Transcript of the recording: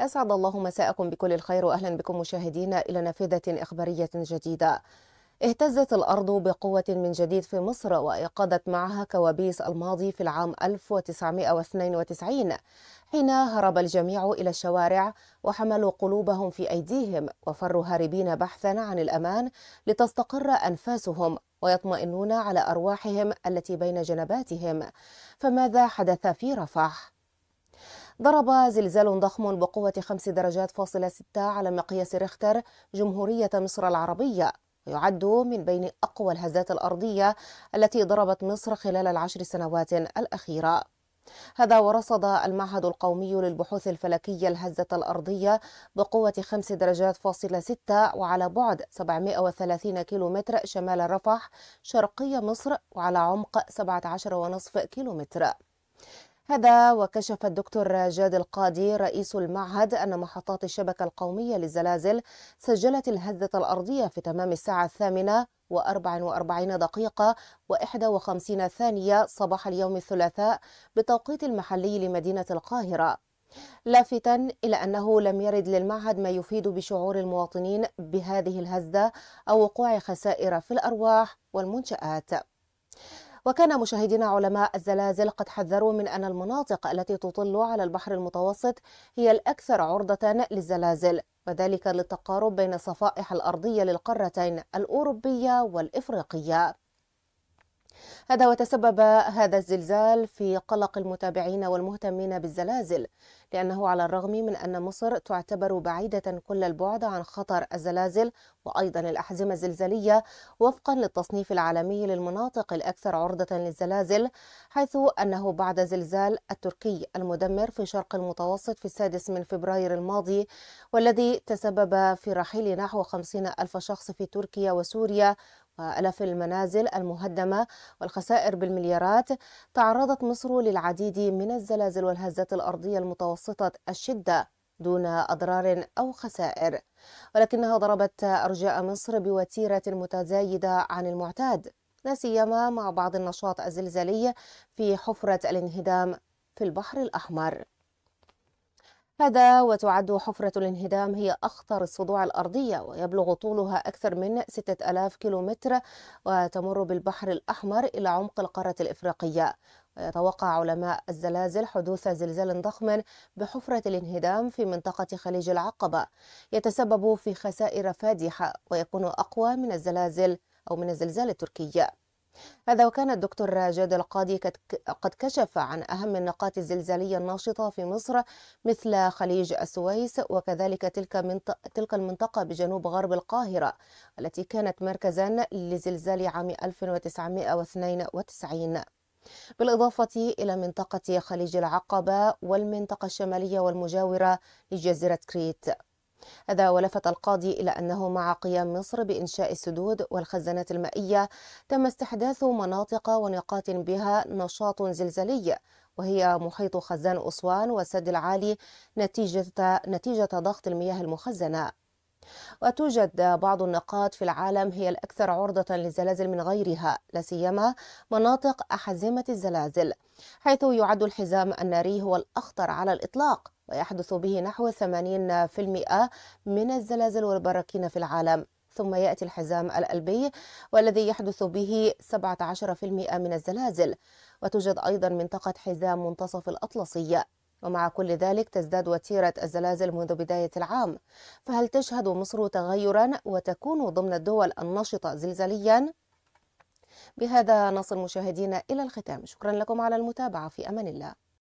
أسعد الله مساءكم بكل الخير وأهلا بكم مشاهدينا إلى نافذة إخبارية جديدة اهتزت الأرض بقوة من جديد في مصر وأيقظت معها كوابيس الماضي في العام 1992 حين هرب الجميع إلى الشوارع وحملوا قلوبهم في أيديهم وفروا هاربين بحثا عن الأمان لتستقر أنفاسهم ويطمئنون على أرواحهم التي بين جنباتهم فماذا حدث في رفح؟ ضرب زلزال ضخم بقوة خمس درجات فاصلة ستة على مقياس ريختر جمهورية مصر العربية ويعد من بين أقوى الهزات الأرضية التي ضربت مصر خلال العشر سنوات الأخيرة هذا ورصد المعهد القومي للبحوث الفلكية الهزة الأرضية بقوة خمس درجات فاصلة ستة وعلى بعد 730 كيلومتر شمال رفح شرقي مصر وعلى عمق 17.5 كيلومتر هذا وكشف الدكتور جاد القاضي رئيس المعهد أن محطات الشبكة القومية للزلازل سجلت الهزة الأرضية في تمام الساعة الثامنة وأربع وأربعين دقيقة وإحدى وخمسين ثانية صباح اليوم الثلاثاء بالتوقيت المحلي لمدينة القاهرة لافتا إلى أنه لم يرد للمعهد ما يفيد بشعور المواطنين بهذه الهزة أو وقوع خسائر في الأرواح والمنشآت وكان مشاهدين علماء الزلازل قد حذروا من أن المناطق التي تطل على البحر المتوسط هي الأكثر عرضة للزلازل وذلك للتقارب بين الصفائح الأرضية للقارتين الأوروبية والإفريقية هذا وتسبب هذا الزلزال في قلق المتابعين والمهتمين بالزلازل لأنه على الرغم من أن مصر تعتبر بعيدة كل البعد عن خطر الزلازل وأيضا الأحزمة الزلزالية وفقا للتصنيف العالمي للمناطق الأكثر عرضة للزلازل حيث أنه بعد زلزال التركي المدمر في شرق المتوسط في السادس من فبراير الماضي والذي تسبب في رحيل نحو 50 ألف شخص في تركيا وسوريا آلاف المنازل المهدمة والخسائر بالمليارات تعرضت مصر للعديد من الزلازل والهزات الأرضية المتوسطة الشدة دون أضرار أو خسائر ولكنها ضربت أرجاء مصر بوتيرة متزايدة عن المعتاد لا سيما مع بعض النشاط الزلزالي في حفرة الانهدام في البحر الأحمر هذا وتعد حفرة الانهدام هي أخطر الصدوع الأرضية ويبلغ طولها أكثر من 6000 كيلومتر وتمر بالبحر الأحمر إلى عمق القارة الإفريقية ويتوقع علماء الزلازل حدوث زلزال ضخم بحفرة الانهدام في منطقة خليج العقبة يتسبب في خسائر فادحة ويكون أقوى من الزلازل أو من الزلزال التركي هذا وكان الدكتور جاد القاضي قد كشف عن أهم النقاط الزلزالية الناشطة في مصر مثل خليج السويس وكذلك تلك, منطقة تلك المنطقة بجنوب غرب القاهرة التي كانت مركزا لزلزال عام 1992 بالإضافة إلى منطقة خليج العقبة والمنطقة الشمالية والمجاورة لجزيرة كريت هذا ولفت القاضي إلى أنه مع قيام مصر بإنشاء السدود والخزانات المائية تم استحداث مناطق ونقاط بها نشاط زلزالي وهي محيط خزان أسوان والسد العالي نتيجة, نتيجة ضغط المياه المخزنة وتوجد بعض النقاط في العالم هي الأكثر عرضة للزلازل من غيرها لا سيما مناطق أحزمة الزلازل حيث يعد الحزام الناري هو الأخطر على الإطلاق ويحدث به نحو 80% من الزلازل والبراكين في العالم ثم يأتي الحزام القلبي والذي يحدث به 17% من الزلازل وتوجد أيضا منطقة حزام منتصف الأطلسية ومع كل ذلك تزداد وتيرة الزلازل منذ بداية العام فهل تشهد مصر تغيرا وتكون ضمن الدول النشطة زلزاليا؟ بهذا نصل مشاهدينا إلى الختام شكرا لكم على المتابعة في أمان الله